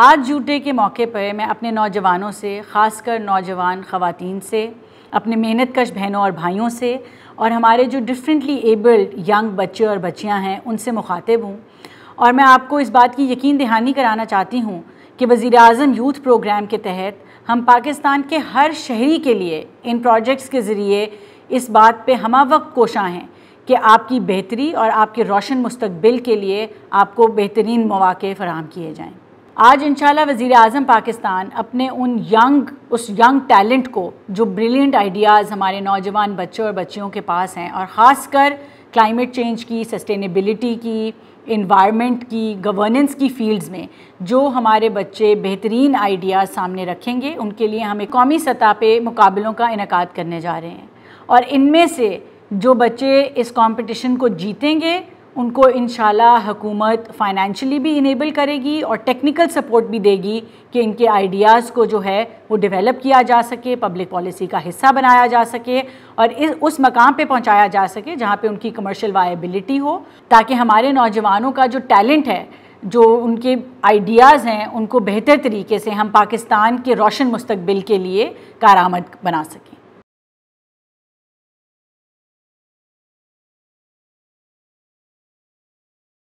आज jute day के मौके पर मैं अपने नौजवानों से ख़ासकर नौजवान ख़वान से अपने मेहनत कश बहनों और भाइयों से और हमारे जो डिफरेंटली एबल्ड यंग बच्चे और बच्चियां हैं उनसे मुखातिब हूँ और मैं आपको इस बात की यकीन दहानी कराना चाहती हूँ कि वज़ी अजम यूथ प्रोग्राम के तहत हम पाकिस्तान के हर शहरी के लिए इन प्रोजेक्ट्स के ज़रिए इस बात पे हम वक्त कोशाँ हैं कि आपकी बेहतरी और आपके रोशन मुस्तबिल के लिए आपको बेहतरीन मौाक़े फराम किए जाएँ आज इंशाल्लाह वज़ी अजम पाकिस्तान अपने उन यंग उस यंग टैलेंट को जो ब्रिलियंट आइडियाज़ हमारे नौजवान बच्चों और बच्चियों के पास हैं और ख़ास कर क्लाइमेट चेंज की सस्टेनेबिलिटी की इन्वायरमेंट की गवर्नेंस की फील्ड्स में जो हमारे बच्चे बेहतरीन आइडियाज़ सामने रखेंगे उनके लिए हमें कौमी सतह पर मुकाबलों का इनका करने जा रहे हैं और इनमें से जो बच्चे इस कंपटीशन को जीतेंगे उनको इन हुकूमत फाइनेंशियली भी इनेबल करेगी और टेक्निकल सपोर्ट भी देगी कि इनके आइडियाज़ को जो है वो डेवलप किया जा सके पब्लिक पॉलिसी का हिस्सा बनाया जा सके और इस उस मकाम पे पहुंचाया जा सके जहाँ पे उनकी कमर्शियल वायबिलिटी हो ताकि हमारे नौजवानों का जो टैलेंट है जो उनके आइडियाज़ हैं उनको बेहतर तरीके से हम पाकिस्तान के रोशन मुस्तबिल के लिए कार बना सकें